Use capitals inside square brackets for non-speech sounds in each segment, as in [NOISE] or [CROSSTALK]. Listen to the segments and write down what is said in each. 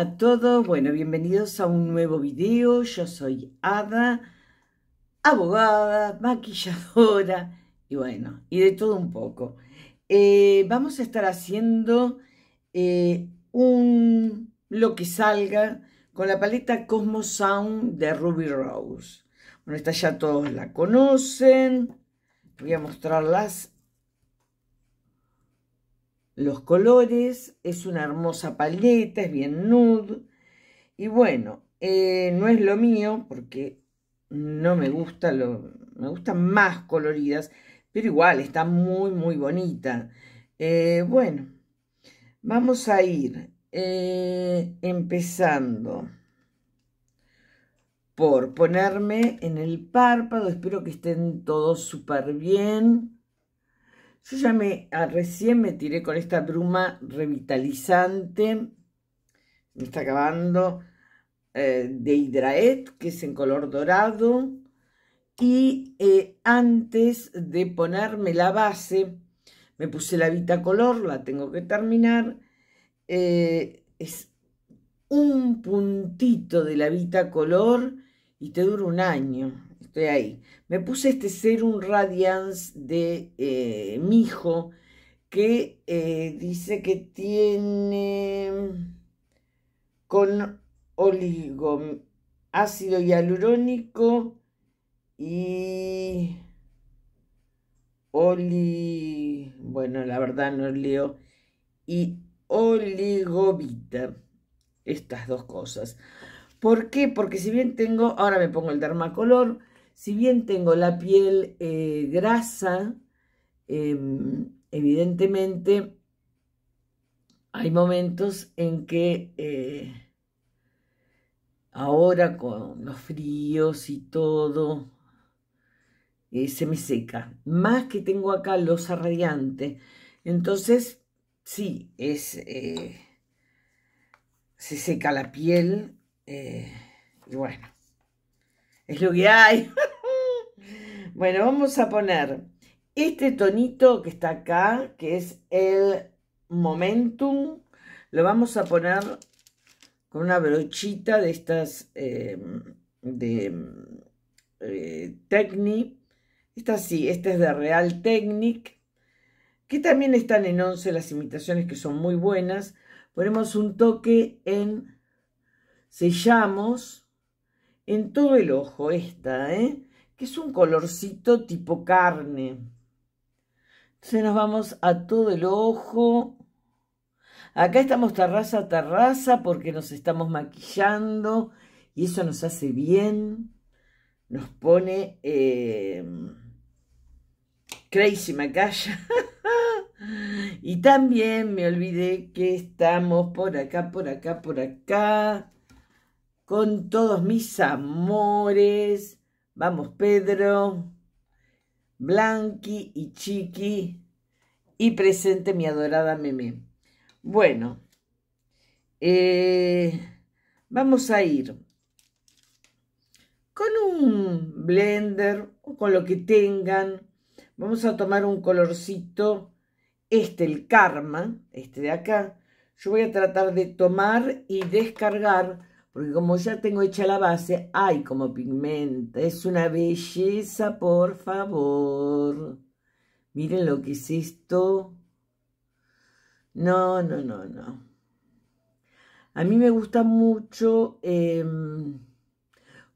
a todos, bueno, bienvenidos a un nuevo video. Yo soy Ada, abogada, maquilladora y bueno, y de todo un poco. Eh, vamos a estar haciendo eh, un lo que salga con la paleta Cosmo Sound de Ruby Rose. Bueno, esta ya todos la conocen. Voy a mostrarlas los colores, es una hermosa paleta, es bien nude. Y bueno, eh, no es lo mío porque no me gusta, lo, me gustan más coloridas, pero igual está muy, muy bonita. Eh, bueno, vamos a ir eh, empezando por ponerme en el párpado, espero que estén todos súper bien. Yo ya me, ah, recién me tiré con esta bruma revitalizante. Me está acabando. Eh, de Hidraet, que es en color dorado. Y eh, antes de ponerme la base, me puse la Vita Color, la tengo que terminar. Eh, es un puntito de la Vita Color y te dura un año. Estoy ahí. Me puse este serum Radiance de eh, Mijo, que eh, dice que tiene con oligo, ácido hialurónico y oli, bueno, la verdad no leo, y oligobita, estas dos cosas. ¿Por qué? Porque si bien tengo, ahora me pongo el dermacolor, si bien tengo la piel eh, grasa, em, evidentemente hay momentos en que eh, ahora con los fríos y todo, eh, se me seca. Más que tengo acá losa radiante. Entonces, sí, es, se seca la piel. y bueno, es lo que hay. [LAUGHS] bueno, vamos a poner este tonito que está acá, que es el Momentum. Lo vamos a poner con una brochita de estas em, de eh, Technic. Esta sí, esta es de Real Technic. Que también están en 11 las imitaciones que son muy buenas. Ponemos un toque en sellamos en todo el ojo esta, ¿eh? que es un colorcito tipo carne. Entonces nos vamos a todo el ojo. Acá estamos terraza a terraza porque nos estamos maquillando y eso nos hace bien. Nos pone eh, crazy macaya. [LAUGHS] y también me olvidé que estamos por acá, por acá, por acá con todos mis amores. Vamos, Pedro, Blanqui y Chiqui. Y presente mi adorada Meme. Bueno, eh, vamos a ir con un blender o con lo que tengan. Vamos a tomar un colorcito, este, el Karma, este de acá. Yo voy a tratar de tomar y descargar porque como ya tengo hecha la base, ¡ay, como pigmenta! Es una belleza, por favor. Miren lo que es esto. No, no, no, no. A mí me gusta mucho em,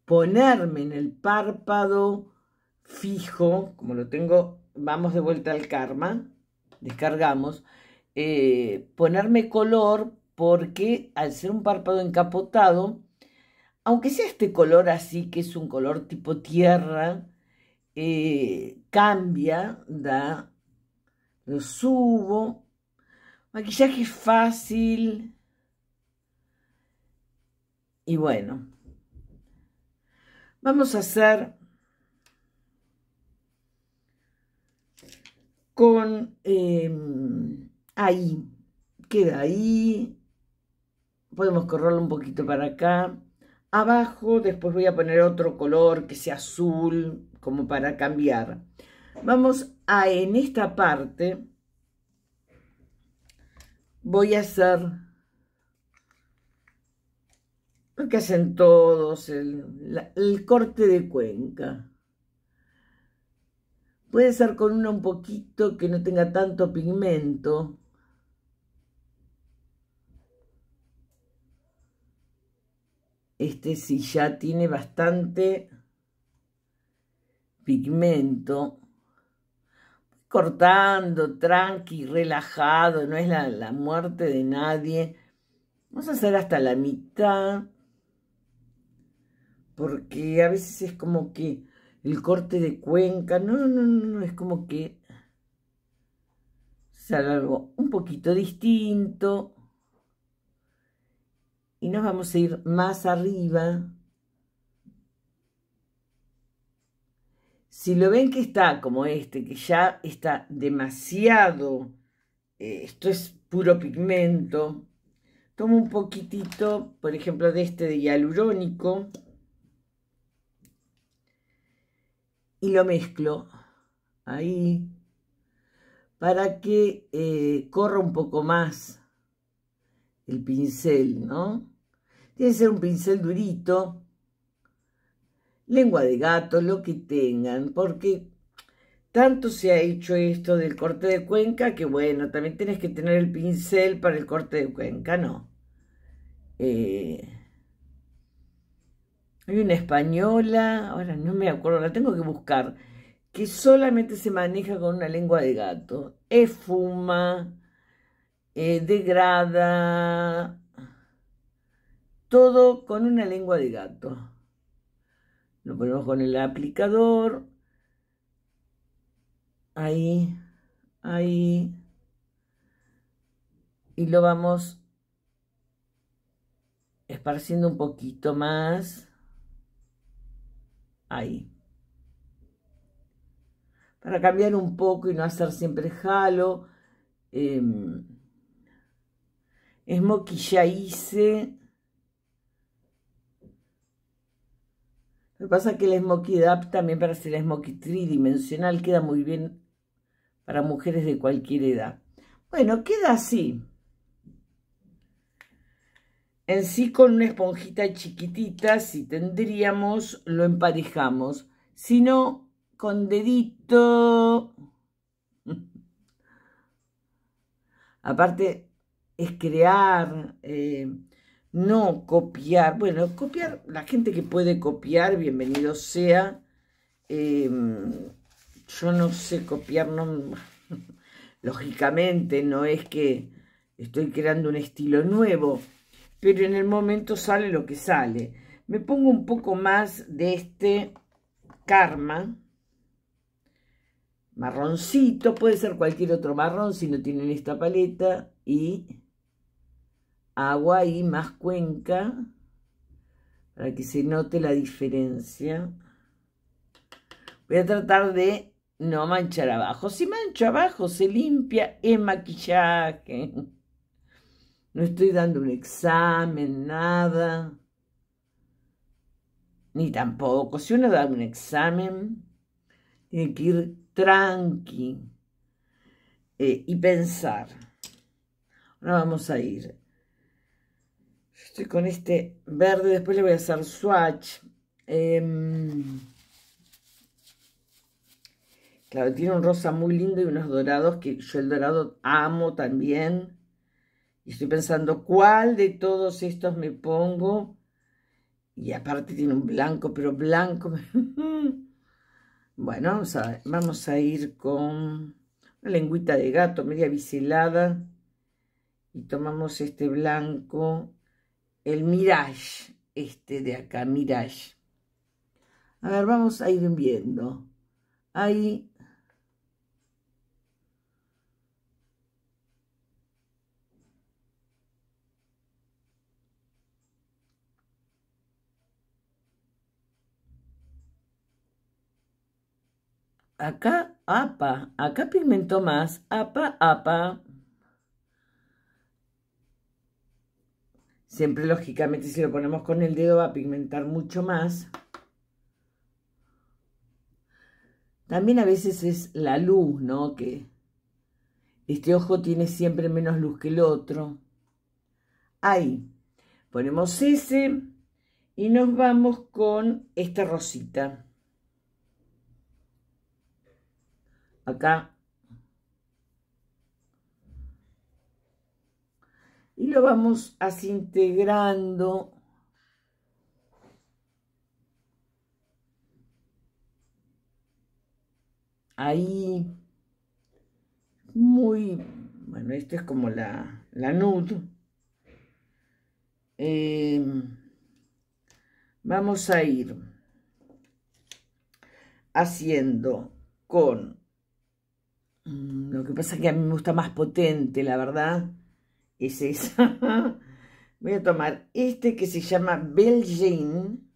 ponerme en el párpado fijo, como lo tengo, vamos de vuelta al karma, descargamos, eh, ponerme color porque al ser un párpado encapotado, aunque sea este color así, que es un color tipo tierra, eh, cambia, da, lo subo. Maquillaje fácil. Y bueno, vamos a hacer con em, ahí, queda ahí, podemos correrlo un poquito para acá. Abajo después voy a poner otro color que sea azul, como para cambiar. Vamos a, en esta parte, voy a hacer lo que hacen todos, el, corte de cuenca. Puede ser con uno un poquito que no tenga tanto pigmento, Este sí ya tiene bastante pigmento. Cortando, tranqui, relajado, no es la, muerte de nadie. Vamos a hacer hasta la mitad. Porque a veces es como que el corte de cuenca. No, no, no, no, es como que se algo un poquito distinto y nos vamos a ir más arriba. Si lo ven que está como este, que ya está demasiado, eh, esto es puro pigmento, tomo un poquitito, por ejemplo, de este de hialurónico y lo mezclo ahí para que eh, corra un poco más el pincel, ¿no? Tiene que ser un pincel durito, lengua de gato, lo que tengan, porque tanto se ha hecho esto del corte de cuenca que bueno, también tienes que tener el pincel para el corte de cuenca, no. Eh, hay una española, ahora no me acuerdo, la tengo que buscar, que solamente se maneja con una lengua de gato. Esfuma, eh, degrada, todo con una lengua de gato. Lo ponemos con el aplicador. Ahí, ahí. Y lo vamos esparciendo un poquito más. Ahí. Para cambiar un poco y no hacer siempre jalo. Eh, em, ya hice. Lo que pasa es que el Smoky Dab también para hacer Smoky tridimensional queda muy bien para mujeres de cualquier edad. Bueno, queda así. En sí con una esponjita chiquitita, si tendríamos, lo emparejamos. Si no, con dedito. [LAUGHS] Aparte, es crear, eh, no copiar, bueno, copiar, la gente que puede copiar, bienvenido sea. Em, yo no sé copiar, [LAUGHS] lógicamente, no es que estoy creando un estilo nuevo, pero en el momento sale lo que sale. Me pongo un poco más de este karma, marroncito, puede ser cualquier otro marrón si no tienen esta paleta, y agua y más cuenca para que se note la diferencia. Voy a tratar de no manchar abajo. Si mancho abajo se limpia el maquillaje. No estoy dando un examen, nada. Ni tampoco. Si uno da un examen, tiene que ir tranqui eh, y pensar. Ahora vamos a ir Estoy con este verde, después le voy a hacer swatch. Em, claro, tiene un rosa muy lindo y unos dorados que yo el dorado amo también. Y estoy pensando cuál de todos estos me pongo. Y aparte tiene un blanco, pero blanco. [LAUGHS] bueno, vamos a, vamos a ir con una lengüita de gato media biselada. Y tomamos este blanco el Mirage, este de acá, Mirage. A ver, vamos a ir viendo. Ahí. Acá, apa, acá pigmento más, apa, apa. Siempre, lógicamente, si lo ponemos con el dedo va a pigmentar mucho más. También a veces es la luz, ¿no? Que este ojo tiene siempre menos luz que el otro. Ahí. Ponemos ese y nos vamos con esta rosita. Acá y lo vamos integrando ahí muy bueno esto es como la, la nud em, vamos a ir haciendo con mm, lo que pasa que a mí me gusta más potente la verdad es [LAUGHS] esa. Voy a tomar este que se llama belgín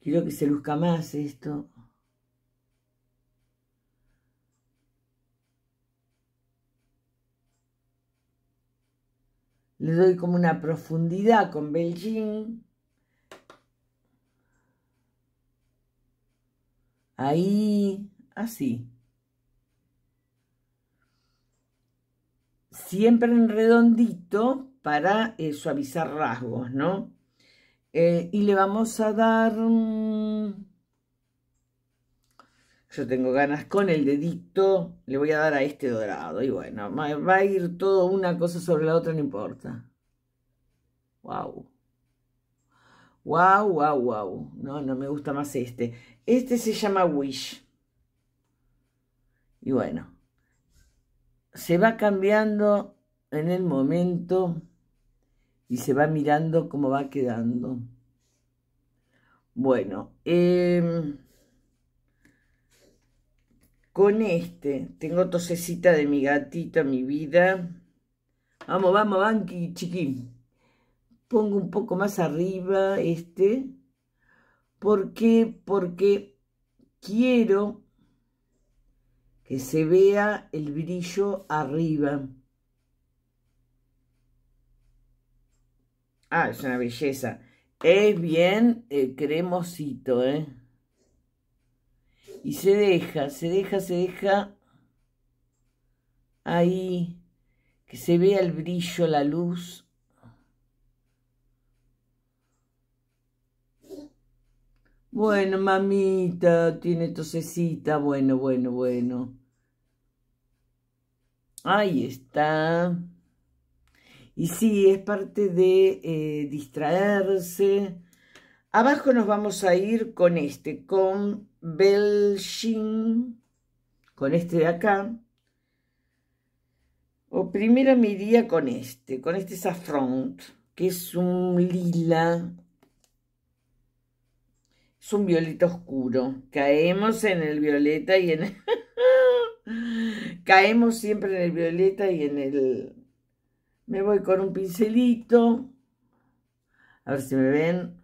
Quiero que se luzca más esto. Le doy como una profundidad con belgín Ahí, así. siempre en redondito para eh, suavizar rasgos, ¿no? Eh, y le vamos a dar... Mm, yo tengo ganas con el dedito, le voy a dar a este dorado. Y bueno, va a ir todo una cosa sobre la otra, no importa. Wow. Wow, wow, wow. No, no me gusta más este. Este se llama Wish. Y bueno, se va cambiando en el momento y se va mirando cómo va quedando. Bueno, em, con este, tengo tosecita de mi gatita, mi vida. Vamos, vamos, banqui, chiqui Pongo un poco más arriba este. ¿Por qué? Porque quiero que se vea el brillo arriba. Ah, es una belleza. Es bien cremosito, ¿eh? Y se deja, se deja, se deja ahí, que se vea el brillo, la luz Bueno, mamita, tiene tosecita. Bueno, bueno, bueno. Ahí está. Y sí, es parte de eh, distraerse. Abajo nos vamos a ir con este, con Belshin. con este de acá. O primero me iría con este, con este Saffron, que es un lila es un violeta oscuro. Caemos en el violeta y en el... [LAUGHS] Caemos siempre en el violeta y en el... Me voy con un pincelito. A ver si me ven.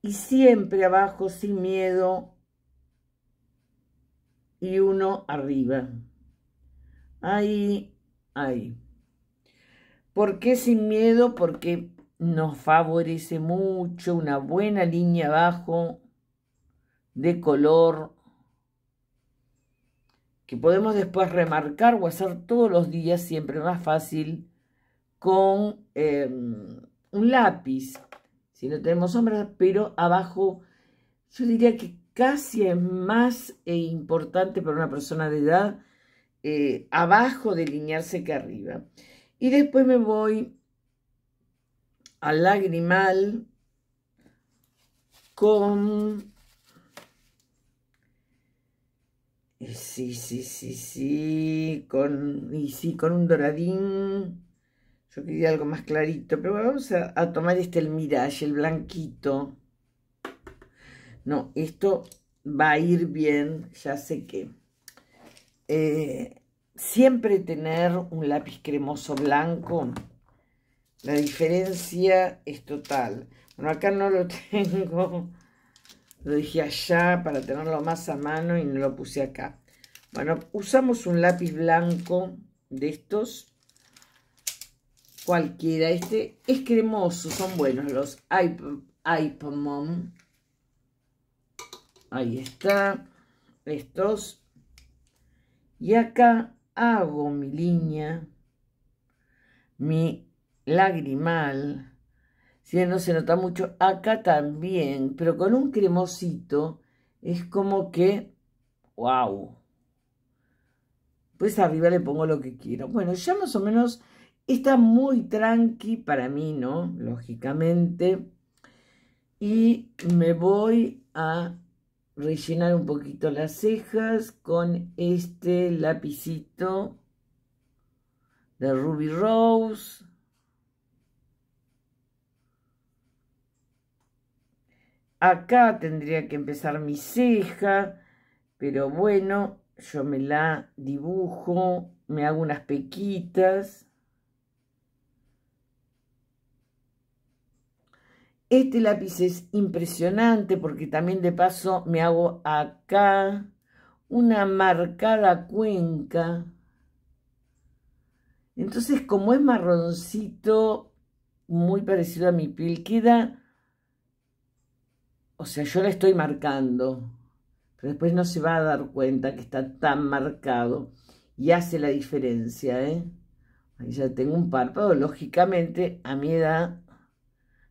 Y siempre abajo, sin miedo. Y uno arriba. Ahí, ahí. ¿Por qué sin miedo? Porque nos favorece mucho una buena línea abajo de color que podemos después remarcar o hacer todos los días siempre más fácil con em, un lápiz si no tenemos sombras pero abajo yo diría que casi es más eh, importante para una persona de edad eh, abajo delinearse que arriba y después me voy al lagrimal con... Sí, sí, sí, sí, con, y sí, con un doradín. Yo quería algo más clarito, pero vamos a, tomar este el Mirage, el blanquito. No, esto va a ir bien, ya sé que. Eh, siempre tener un lápiz cremoso blanco la diferencia es total. Bueno, acá no lo [LAUGHS] tengo. Lo dije allá para tenerlo más a mano y no lo puse acá. Bueno, usamos un lápiz blanco de estos. Cualquiera. Este es cremoso. Son buenos los Mom Ahí está. Estos. Y acá hago mi línea. Mi lagrimal, si no se nota mucho, acá también, pero con un cremosito es como que, wow, pues arriba le pongo lo que quiero. Bueno, ya más o menos está muy tranqui para mí, ¿no? Lógicamente. Y me voy a rellenar un poquito las cejas con este lapicito de Ruby Rose. Acá tendría que empezar mi ceja, pero bueno, yo me la dibujo, me hago unas pequitas. Este lápiz es impresionante porque también de paso me hago acá una marcada cuenca. Entonces, como es marroncito, muy parecido a mi piel, queda o sea, yo la estoy marcando, pero después no se va a dar cuenta que está tan marcado y hace la diferencia, ¿eh? Ahí ya tengo un párpado, lógicamente, a mi edad,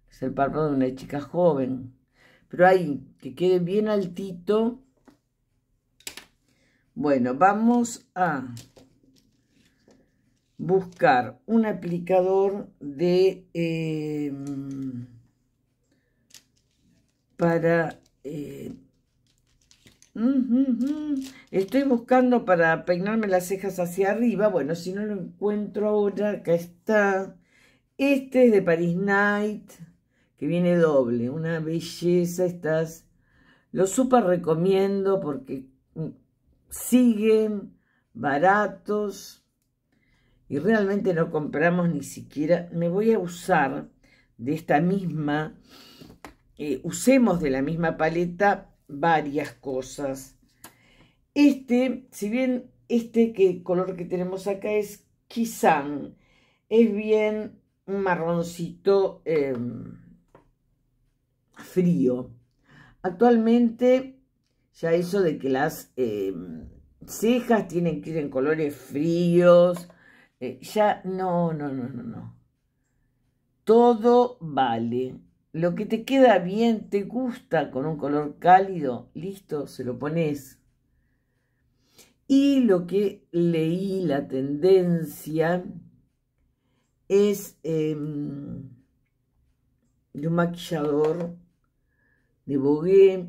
es el párpado de una chica joven. Pero ahí, que quede bien altito. Bueno, vamos a buscar un aplicador de... Em, para... Eh, estoy buscando para peinarme las cejas hacia arriba. Bueno, si no lo encuentro ahora, acá está. Este es de Paris Night, que viene doble. Una belleza estas. Lo súper recomiendo porque mm, siguen baratos y realmente no compramos ni siquiera. Me voy a usar de esta misma eh, usemos de la misma paleta varias cosas. Este, si bien este que, color que tenemos acá es quizán es bien un marroncito em, frío. Actualmente ya eso de que las em, cejas tienen que ir en colores fríos, eh, ya no, no, no, no, no. Todo vale lo que te queda bien, te gusta con un color cálido, listo, se lo pones. Y lo que leí, la tendencia, es em, de un maquillador de Bogué.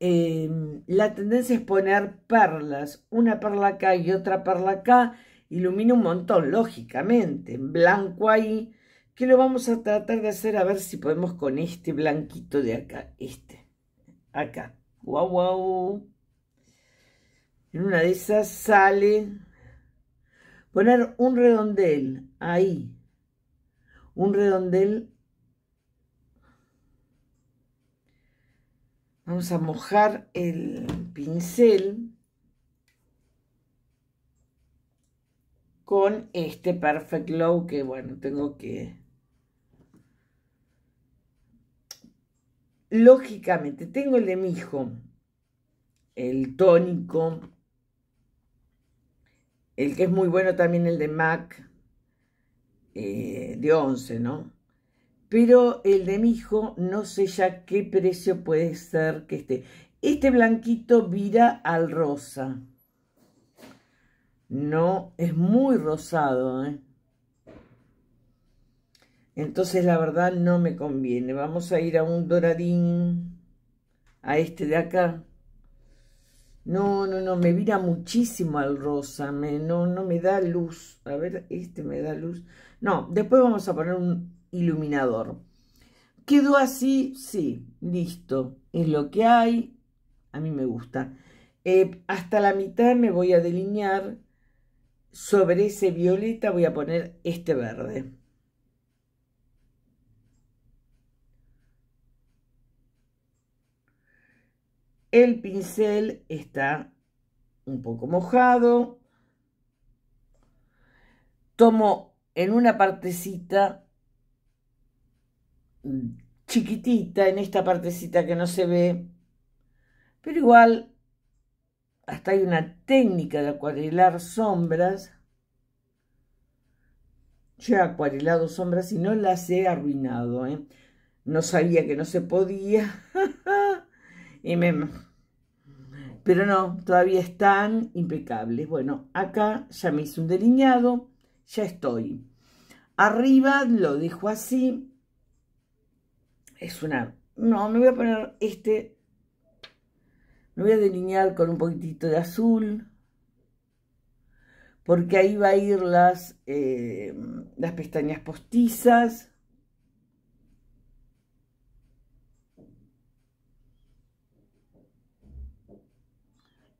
Em, la tendencia es poner perlas, una perla acá y otra perla acá, ilumina un montón, lógicamente, en blanco ahí, que lo vamos a tratar de hacer a ver si podemos con este blanquito de acá, este, acá, guau guau. En una de esas sale poner un redondel ahí, un redondel. Vamos a mojar el pincel con este Perfect low que bueno, tengo que lógicamente, tengo el de mijo, el tónico, el que es muy bueno también, el de Mac, eh, de 11, ¿no? Pero el de mijo hijo, no sé ya qué precio puede ser que esté. Este blanquito vira al rosa. No, es muy rosado, ¿eh? Entonces la verdad no me conviene. Vamos a ir a un doradín. A este de acá. No, no, no. Me vira muchísimo al rosa. no, no me da luz. A ver, este me da luz. No, después vamos a poner un iluminador. ¿Quedó así? Sí, listo. Es lo que hay. A mí me gusta. Eh, hasta la mitad me voy a delinear. Sobre ese violeta voy a poner este verde. El pincel está un poco mojado. Tomo en una partecita mm, chiquitita, en esta partecita que no se ve, pero igual hasta hay una técnica de acuarelar sombras. Yo he acuarelado sombras y no las he arruinado. ¿eh? No sabía que no se podía. [LAUGHS] Pero no, todavía están impecables. Bueno, acá ya me hice un delineado, ya estoy. Arriba lo dejo así. Es una... No, me voy a poner este... Me voy a delinear con un poquitito de azul. Porque ahí va a ir las, eh, las pestañas postizas.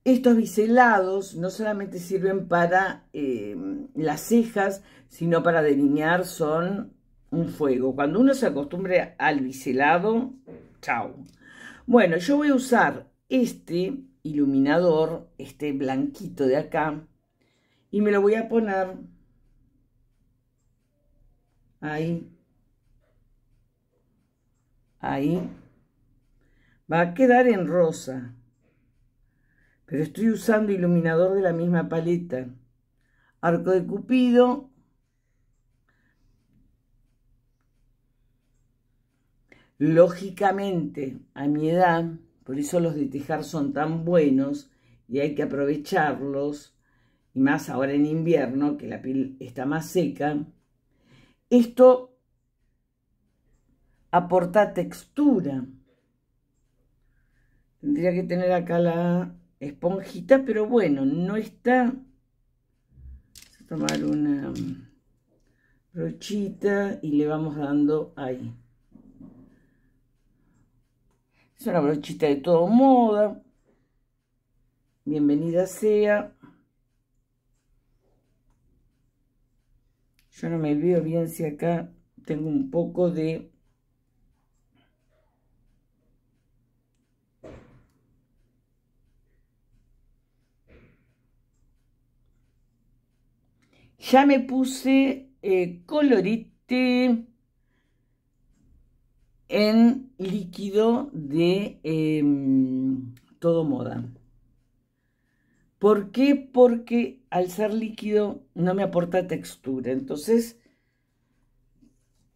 Estos biselados no solamente sirven para em, las cejas, sino para delinear son un fuego. Cuando uno se acostumbre al biselado, chao. Bueno, yo voy a usar este iluminador, este blanquito de acá, y me lo voy a poner ahí, ahí. Va a quedar en rosa pero estoy usando iluminador de la misma paleta. Arco de Cupido. Lógicamente, a mi edad, por eso los de tejar son tan buenos y hay que aprovecharlos, y más ahora en invierno, que la piel está más seca, esto aporta textura. Tendría que tener acá la esponjita, pero bueno, no está. a tomar una mm, brochita y le vamos dando ahí. Es una brochita de todo moda. Bienvenida sea. Yo no me veo bien si acá tengo un poco de Ya me puse eh, colorite en líquido de em, todo moda. ¿Por qué? Porque al ser líquido no me aporta textura. Entonces,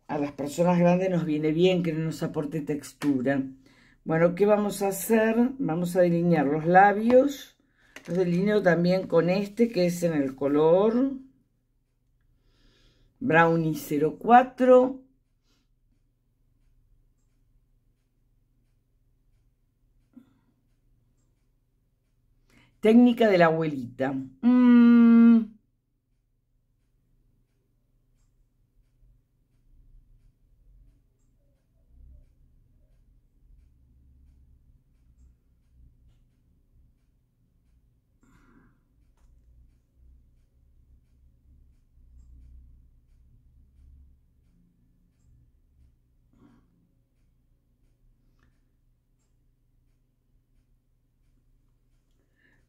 a las personas grandes nos viene bien que no nos aporte textura. Bueno, ¿qué vamos a hacer? Vamos a delinear los labios. Los delineo también con este que es en el color Brownie 04, Técnica de la abuelita. Mm.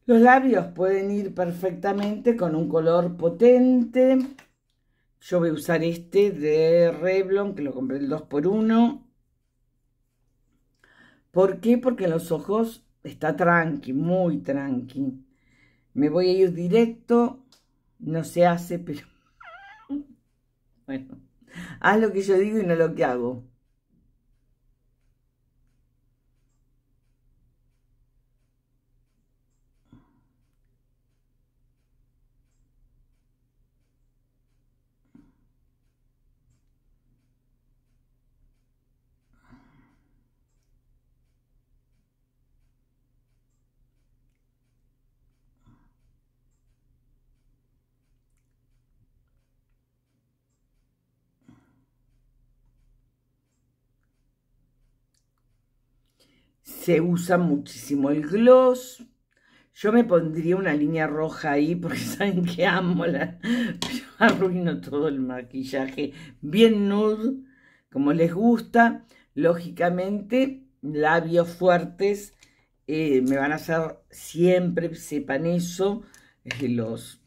Los labios pueden ir perfectamente con un color potente. Yo voy a usar este de Revlon, que lo compré el 2x1. ¿Por qué? Porque los ojos está tranqui, muy tranqui. Me voy a ir directo. No se hace, pero... [LAUGHS] bueno, haz lo que yo digo y no lo que hago. se usa muchísimo el gloss. Yo me pondría una línea roja ahí porque [LAUGHS] saben que amo la... Yo arruino todo el maquillaje bien nude, como les gusta. Lógicamente, labios fuertes eh, me van a hacer siempre, sepan eso, los...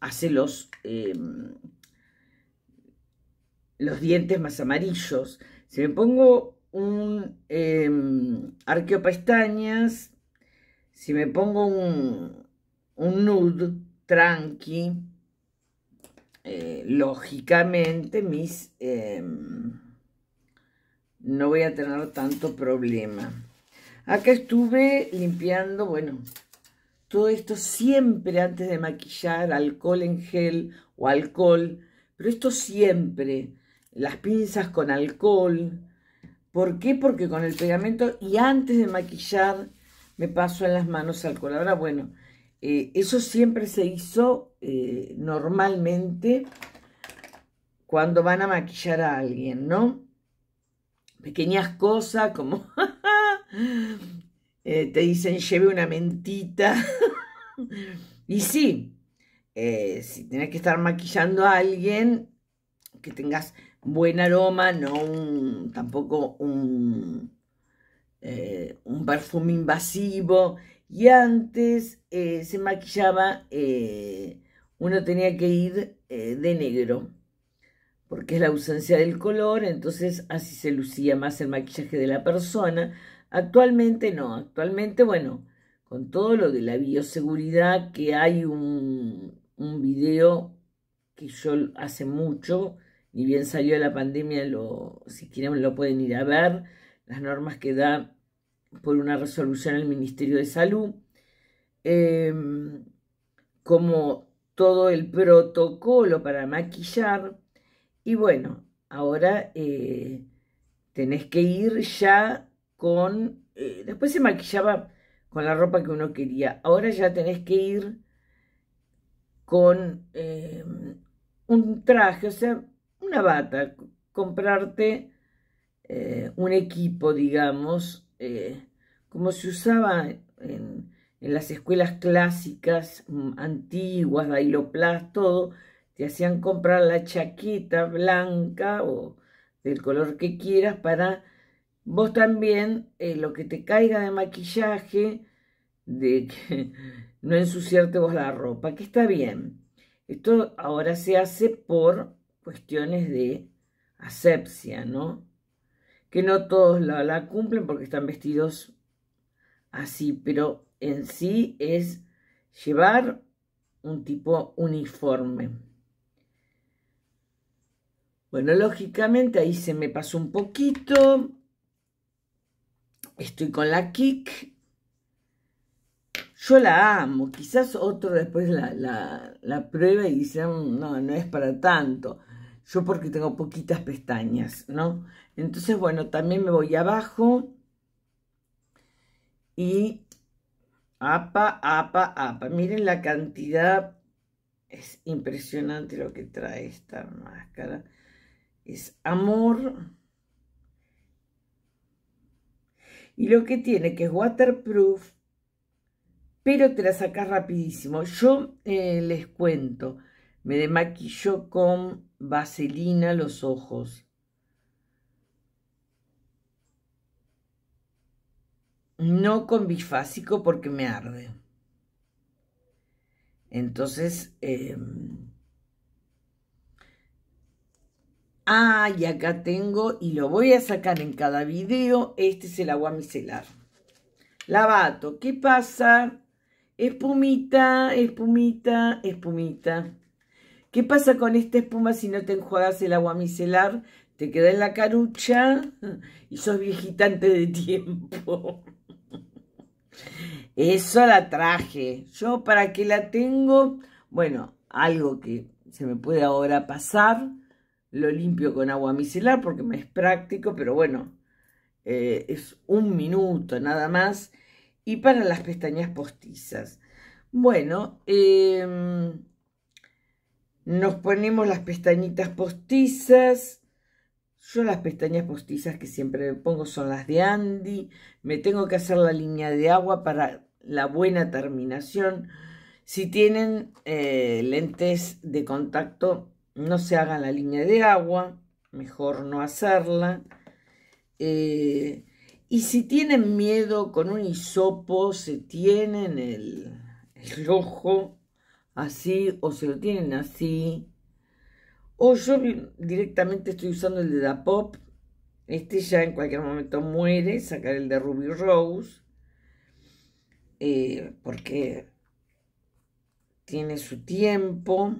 Hace los... Em, los dientes más amarillos. Si me pongo un eh, arqueopestañas, si me pongo un, un nude tranqui, eh, lógicamente mis em, no voy a tener tanto problema. Acá estuve limpiando, bueno, todo esto siempre antes de maquillar, alcohol en gel o alcohol, pero esto siempre, las pinzas con alcohol, ¿Por qué? Porque con el pegamento y antes de maquillar me paso en las manos alcohol. Ahora, bueno, eh, eso siempre se hizo eh, normalmente cuando van a maquillar a alguien, ¿no? Pequeñas cosas como [LAUGHS] eh, te dicen lleve una mentita. [LAUGHS] y sí, si tienes que estar maquillando a alguien, que tengas buen aroma, no tampoco un, eh, un perfume invasivo. Y antes eh, se maquillaba, eh, uno tenía que ir de negro, porque es la ausencia del color, entonces así se lucía más el maquillaje de la persona. Actualmente no, actualmente bueno, con todo lo de la bioseguridad, que hay un, un video que yo hace mucho, ni bien salió la pandemia, lo, si quieren lo pueden ir a ver, las normas que da por una resolución el Ministerio de Salud, em, como todo el protocolo para maquillar, y bueno, ahora eh, tenés que ir ya con, eh, después se maquillaba con la ropa que uno quería, ahora ya tenés que ir con em, un traje, o sea, una bata, comprarte eh, un equipo, digamos, eh, como se usaba en, las escuelas clásicas, mm, antiguas, dailoplas, todo, te hacían comprar la chaqueta blanca o del color que quieras para vos también eh, lo que te caiga de maquillaje, de que [LAUGHS] no ensuciarte vos la ropa, que está bien. Esto ahora se hace por cuestiones de asepsia, ¿no? Que no todos la, cumplen porque están vestidos así, pero en sí es llevar un tipo uniforme. Bueno, lógicamente ahí se me pasó un poquito. Estoy con la kick. Yo la amo. Quizás otro después la, la, la prueba y dicen, mm, no, no es para tanto yo porque tengo poquitas pestañas, ¿no? Entonces, bueno, también me voy abajo y apa, apa, apa. Miren la cantidad, es impresionante lo que trae esta máscara. Es amor. Y lo que tiene, que es waterproof, pero te la sacas rapidísimo. Yo eh, les cuento, me demaquilló con vaselina los ojos. No con bifásico porque me arde. Entonces, em, ah, y acá tengo, y lo voy a sacar en cada video, este es el agua micelar. Lavato, ¿qué pasa? Espumita, espumita, espumita. ¿Qué pasa con esta espuma si no te enjuagas el agua micelar? Te queda en la carucha y sos viejitante de tiempo. Eso la traje. Yo para qué la tengo, bueno, algo que se me puede ahora pasar, lo limpio con agua micelar porque me es práctico, pero bueno, eh, es un minuto nada más. Y para las pestañas postizas. Bueno, eh, nos ponemos las pestañitas postizas. Yo las pestañas postizas que siempre pongo son las de Andy. Me tengo que hacer la línea de agua para la buena terminación. Si tienen eh, lentes de contacto, no se hagan la línea de agua. Mejor no hacerla. Eh, y si tienen miedo, con un hisopo se tienen el, el ojo así o se lo tienen así. O yo directamente estoy usando el de Da Pop. Este ya en cualquier momento muere, sacar el de Ruby Rose. Eh, porque tiene su tiempo.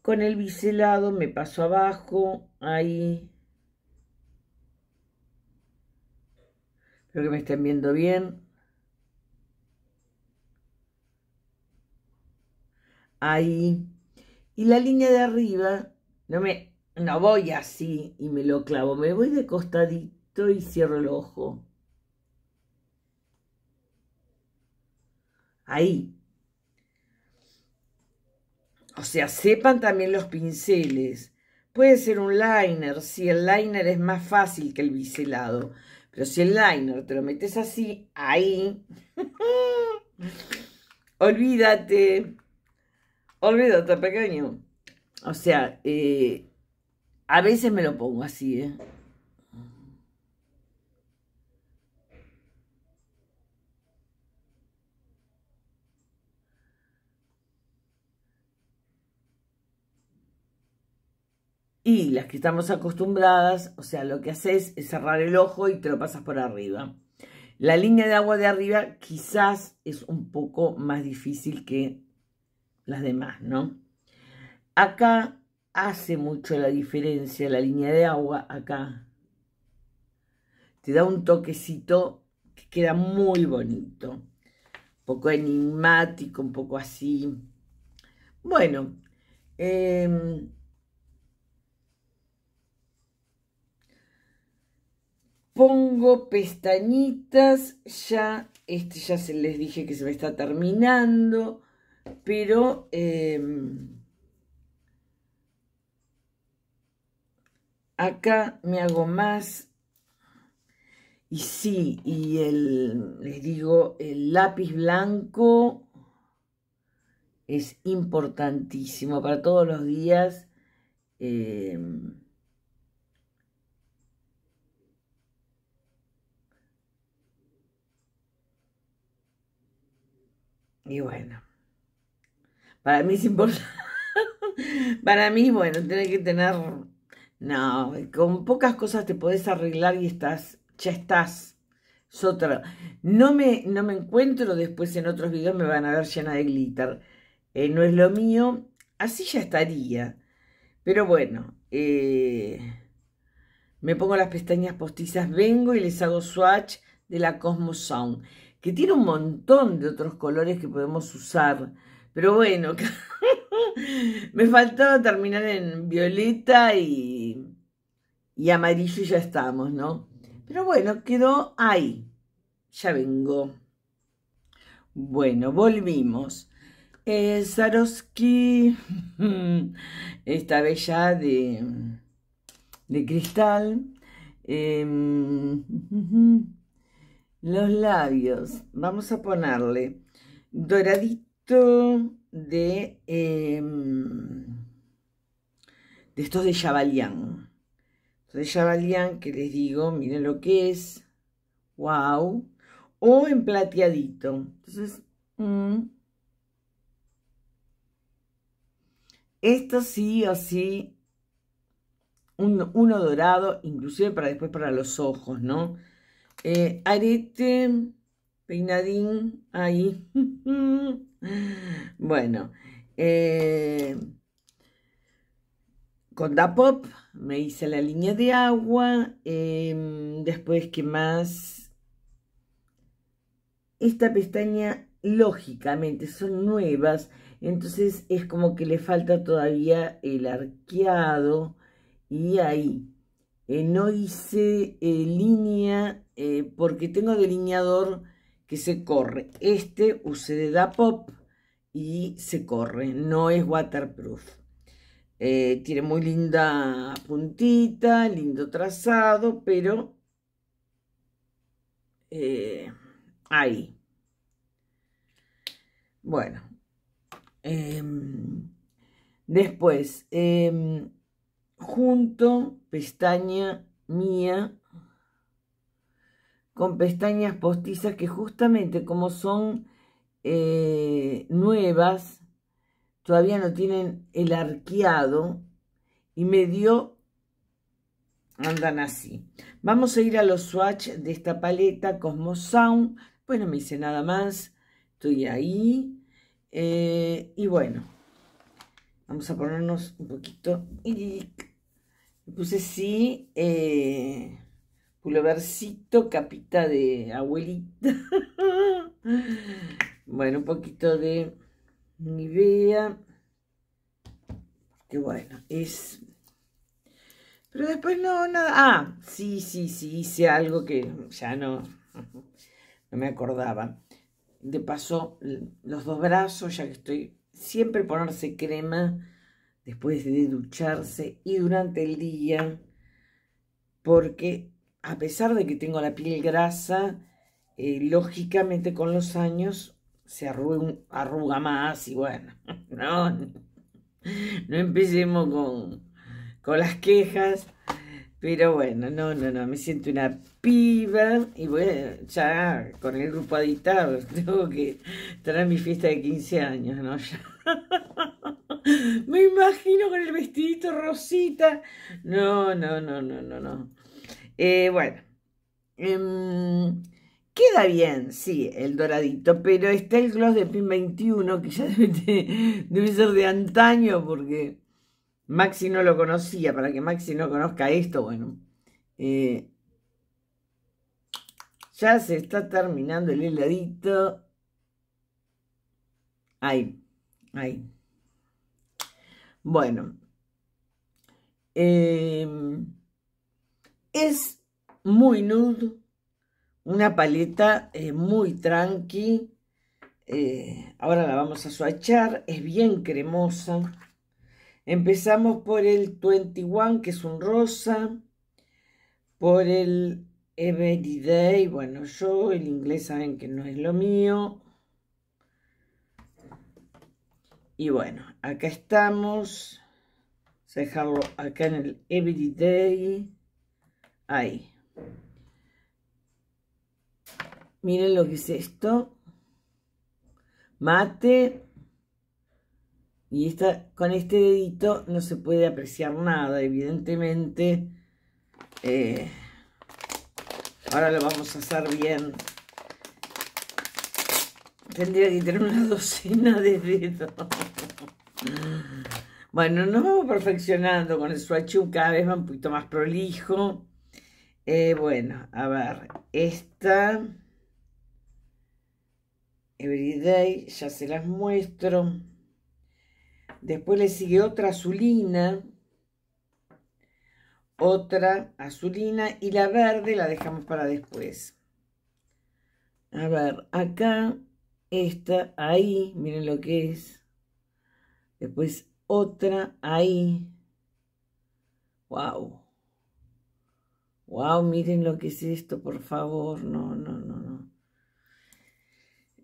Con el biselado me paso abajo, ahí. Espero que me estén viendo bien. ahí. Y la línea de arriba, no me, no voy así y me lo clavo, me voy de costadito y cierro el ojo. Ahí. O sea, sepan también los pinceles. Puede ser un liner, si sí, el liner es más fácil que el biselado. Pero si el liner te lo metes así, ahí, [LAUGHS] olvídate. Olvídate, pequeño. O sea, eh, a veces me lo pongo así, ¿eh? Y las que estamos acostumbradas, o sea, lo que haces es cerrar el ojo y te lo pasas por arriba. La línea de agua de arriba quizás es un poco más difícil que las demás, ¿no? Acá hace mucho la diferencia la línea de agua, acá te da un toquecito que queda muy bonito, un poco enigmático, un poco así. Bueno, em, pongo pestañitas, ya, este ya se les dije que se me está terminando pero eh, acá me hago más y sí, y el, les digo, el lápiz blanco es importantísimo para todos los días. Eh, y bueno. Para mí es importante. [LAUGHS] Para mí, bueno, tiene que tener... No, con pocas cosas te podés arreglar y estás, ya estás sotra. No me, no me encuentro después en otros videos, me van a ver llena de glitter. Eh, no es lo mío, así ya estaría. Pero bueno, eh, me pongo las pestañas postizas, vengo y les hago swatch de la Cosmo Sound, que tiene un montón de otros colores que podemos usar. Pero bueno, [LAUGHS] me faltó terminar en violeta y, y amarillo y ya estamos, ¿no? Pero bueno, quedó ahí. Ya vengo. Bueno, volvimos. Eh, Sarosky, [LAUGHS] esta bella de, de cristal. Em, [LAUGHS] los labios, vamos a ponerle doradito de, em, de estos de Chavalián De Javalian que les digo, miren lo que es. ¡Wow! O en plateadito. Entonces, mm. esto sí o sí, uno dorado, inclusive para después para los ojos, ¿no? Eh, arete peinadín ahí. [LAUGHS] bueno, eh, con Dapop me hice la línea de agua. Em, después, que más? Esta pestaña, lógicamente, son nuevas. Entonces es como que le falta todavía el arqueado y ahí. Eh, no hice eh, línea porque tengo delineador que se corre. Este usé de pop y se corre, no es waterproof. Eh, tiene muy linda puntita, lindo trazado, pero eh, ahí. Bueno, em, después, em, junto, pestaña mía, con pestañas postizas que justamente como son eh, nuevas, todavía no tienen el arqueado y medio andan así. Vamos a ir a los swatch de esta paleta Cosmo Sound. Bueno, no me hice nada más, estoy ahí. Eh, y bueno, vamos a ponernos un poquito. puse sí. Eh, culovercito capita de abuelita. [LAUGHS] bueno, un poquito de Nivea. Que bueno, es... Pero después no, nada... Ah, sí, sí, sí, hice algo que ya no, [LAUGHS] no me acordaba. De paso, los dos brazos, ya que estoy... Siempre ponerse crema después de ducharse y durante el día, porque a pesar de que tengo la piel grasa, eh, lógicamente con los años se arruga, arruga más y bueno, [LAUGHS] no, no empecemos con, con las quejas. Pero bueno, no, no, no, me siento una piba y bueno, ya con el grupo aditado [LAUGHS] tengo que en mi fiesta de 15 años, ¿no? [LAUGHS] Me imagino con el vestidito rosita. No, no, no, no, no, no. Eh, bueno, em, queda bien, sí, el doradito, pero está el gloss de PIN 21, que ya [LAUGHS] debe, ser de antaño, porque Maxi no lo conocía, para que Maxi no conozca esto, bueno. Eh, ya se está terminando el heladito. Ahí, ahí. Bueno. Eh, es muy nude, una paleta eh, muy tranqui. Eh, ahora la vamos a swatchar, es bien cremosa. Empezamos por el 21, que es un rosa, por el Everyday, bueno, yo el inglés saben que no es lo mío. Y bueno, acá estamos. Vamos a dejarlo acá en el Everyday. Ahí. Miren lo que es esto. Mate. Y con este dedito no se puede apreciar nada, evidentemente. Eh, ahora lo vamos a hacer bien. Tendría que tener una [LAUGHS] docena de dedos. bueno, nos vamos perfeccionando con el swatch cada vez va un poquito más prolijo. Eh, bueno, a ver, esta Everyday, ya se las muestro. Después le sigue otra azulina, otra azulina y la verde la dejamos para después. A ver, acá, esta, ahí, miren lo que es. Después otra ahí. ¡Wow! Wow, miren lo que es esto, por favor. No, no, no, no.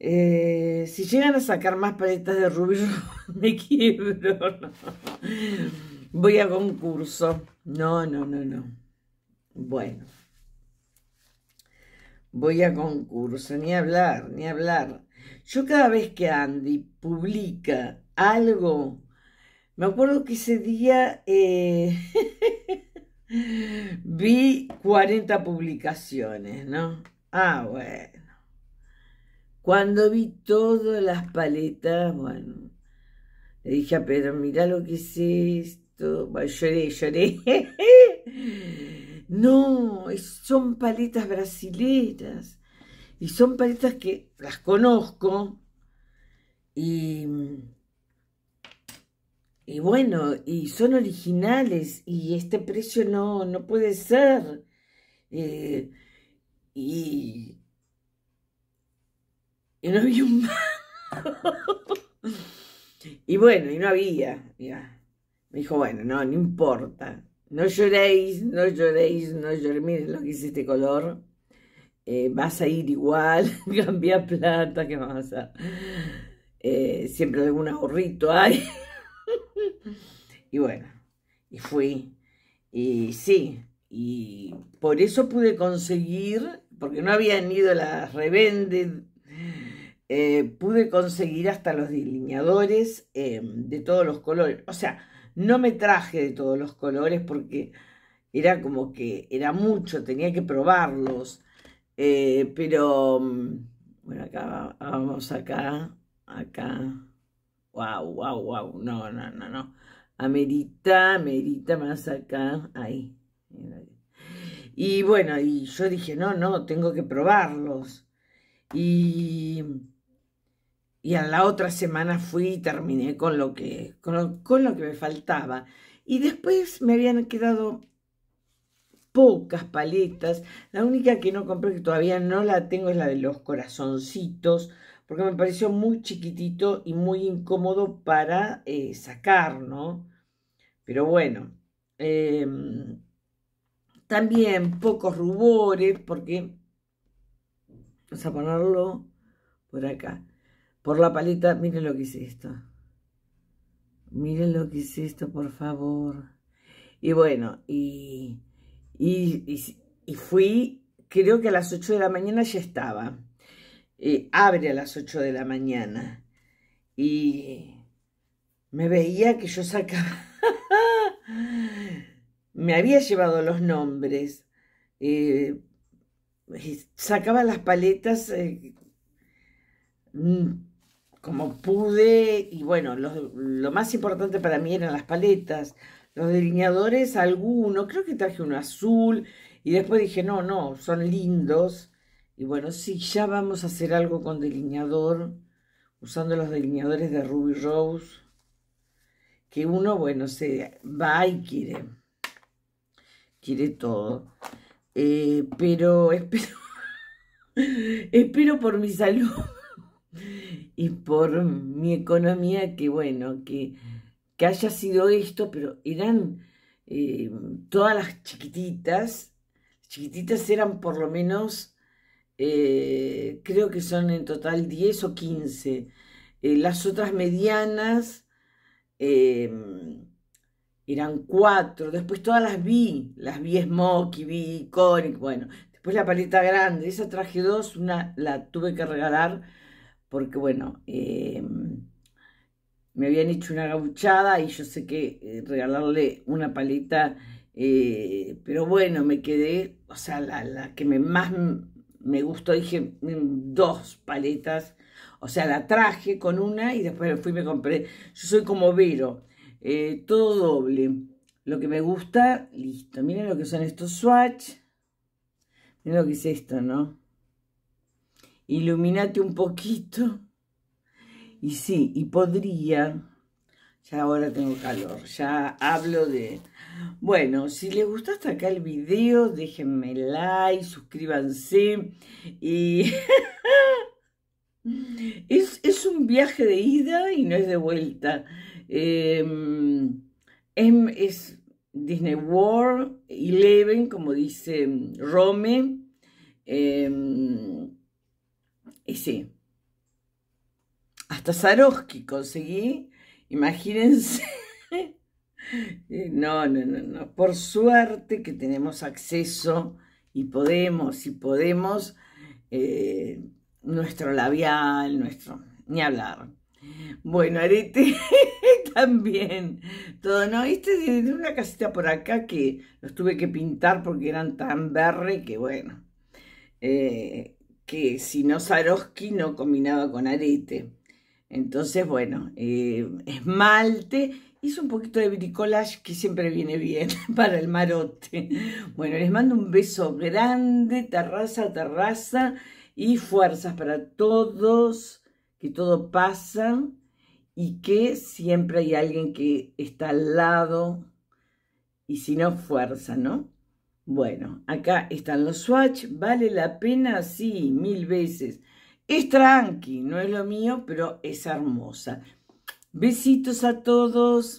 Eh, si llegan a sacar más paletas de rubí, [LAUGHS] me quiebro. Voy a concurso. No, no, no, no. Bueno. Voy a concurso, ni hablar, ni hablar. Yo cada vez que Andy publica algo, me acuerdo que ese día eh, [LAUGHS] Vi 40 publicaciones, ¿no? Ah, bueno. Cuando vi todas las paletas, bueno, le dije a Pedro, mira lo que es esto. Bueno, lloré, lloré. [LAUGHS] no, son paletas brasileras. Y son paletas que las conozco. Y y bueno, y son originales y este precio no, no puede ser. Eh, y, y no había un [LAUGHS] Y bueno, y no había. Me dijo, bueno, no, no importa. No lloréis, no lloréis, no lloréis. Miren lo que es este color. Eh, vas a ir igual, [LAUGHS] cambia plata, ¿qué vas a eh, siempre algún ahorrito hay. [LAUGHS] y bueno, y fui. Y sí, y por eso pude conseguir, porque no habían ido las revendes, eh, pude conseguir hasta los delineadores em, de todos los colores. O sea, no me traje de todos los colores porque era como que era mucho, tenía que probarlos. Eh, pero, mm, bueno, acá vamos acá, acá. Wow, wow, wow. No, no, no, no. Amerita, amerita más acá. Ahí. Y bueno, y yo dije, no, no, tengo que probarlos. Y, y a la otra semana fui y terminé con lo, que, con lo que me faltaba. Y después me habían quedado pocas paletas. La única que no compré, que todavía no la tengo, es la de los corazoncitos porque me pareció muy chiquitito y muy incómodo para eh, sacar, ¿no? Pero bueno, em, también pocos rubores, porque vamos a ponerlo por acá, por la paleta, miren lo que es esto, miren lo que es esto, por favor. Y bueno, y, y fui, creo que a las 8 de la mañana ya estaba eh, abre a las 8 de la mañana. Y me veía que yo sacaba... [LAUGHS] me había llevado los nombres. Eh, sacaba las paletas eh, mm, como pude y bueno, lo, lo, más importante para mí eran las paletas, los delineadores, alguno, creo que traje uno azul y después dije, no, no, son lindos, y bueno, si ya vamos a hacer algo con delineador, usando los delineadores de Ruby Rose, que uno, bueno, se va y quiere, quiere todo. Eh, pero [LAUGHS] espero, espero por mi salud y por mi economía que, bueno, que, que haya sido esto, pero eran eh, todas las chiquititas, chiquititas eran por lo menos eh, creo que son en total 10 o 15. Eh, las otras medianas em, eran 4. Después todas las vi. Las vi Smoky, vi Conic, bueno. Después la paleta grande. Esa traje dos, una la tuve que regalar porque, bueno, em, me habían hecho una gauchada y yo sé que eh, regalarle una paleta... pero bueno, me quedé, o sea, la, la que me más me gustó, dije, mm, dos paletas. O sea, la traje con una y después fui y me compré. Yo soy como Vero, eh, todo doble. Lo que me gusta, listo. Miren lo que son estos swatch. Miren lo que es esto, ¿no? Iluminate un poquito. Y sí, y podría ya ahora tengo calor, ya hablo de... Bueno, si les gustó hasta acá el video, déjenme like, suscríbanse y... [LAUGHS] es, es, un viaje de ida y no es de vuelta. es, em, em, es, Disney World, Eleven, como dice Rome. y em, sí. Hasta Sarovsky conseguí Imagínense. [LAUGHS] No, no, no, no. Por suerte que tenemos acceso y podemos, y podemos, eh, nuestro labial, nuestro, ni hablar. Bueno, arete [LAUGHS] también, todo, ¿no? Este de una casita por acá que los tuve que pintar porque eran tan verde que, bueno, eh, que si no Saroski no combinaba con arete. Entonces, bueno, eh, esmalte. Hice un poquito de bricolage que siempre viene bien [LAUGHS] para el marote. Bueno, les mando un beso grande, terraza, terraza y fuerzas para todos, que todo pasa y que siempre hay alguien que está al lado y si no, fuerza, ¿no? Bueno, acá están los swatch, vale la pena, sí, mil veces. Es tranqui, no es lo mío, pero es hermosa. Besitos a todos.